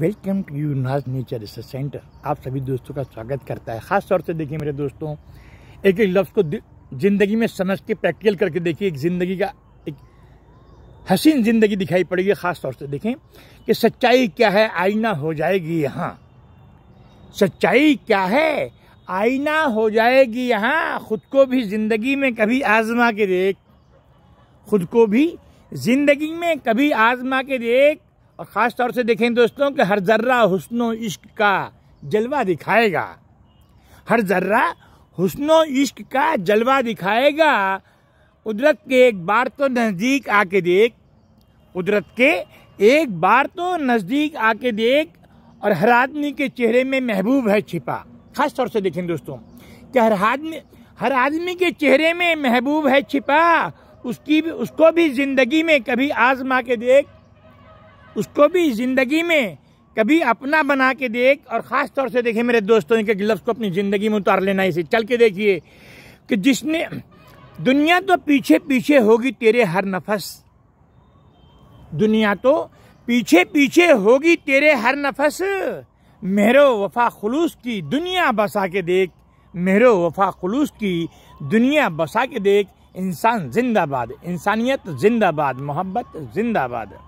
welcome to you Naaz nature research centre आप सभी दोस्तों का स्वागत करता है ख़ास तौर से देखिए मेरे दोस्तों एक एक लफ्ज़ को ज़िंदगी में समझ के प्रैक्टिकल करके देखिए एक ज़िंदगी का एक हसीन ज़िंदगी दिखाई पड़ेगी ख़ास तौर से देखें कि सच्चाई क्या है आईना हो जाएगी यहाँ सच्चाई क्या है आईना हो जाएगी यहाँ खुद को भी ज़िंदगी में कभी आजमा के देख खुद को भी ज़िंदगी में कभी आजमा के देख और ख़ास तौर से देखें दोस्तों कि हर जर्रा हुसन इश्क का जलवा दिखाएगा हर जर्रा हुसन इश्क का जलवा दिखाएगा कुदरत के एक बार तो नज़दीक आके देख कुदरत के एक बार तो नज़दीक आके देख और हर आदमी के चेहरे में महबूब है छिपा खास तौर से देखें दोस्तों कि हर आदमी हर आदमी के चेहरे में महबूब है छिपा उसकी भी उसको भी ज़िंदगी में कभी आजमा के देख उसको भी ज़िंदगी में कभी अपना बना के देख और ख़ास तौर से देखे मेरे दोस्तों इनके लफ्ज़ को अपनी ज़िंदगी में उतार लेना इसे चल के देखिए कि जिसने दुनिया तो पीछे पीछे होगी तेरे हर नफस दुनिया तो पीछे पीछे होगी तेरे हर नफस मेरो वफा खलूस की दुनिया बसा के देख मेरो वफा खलूस की दुनिया बसा के देख इंसान जिंदाबाद इंसानियत जिंदाबाद मोहब्बत जिंदाबाद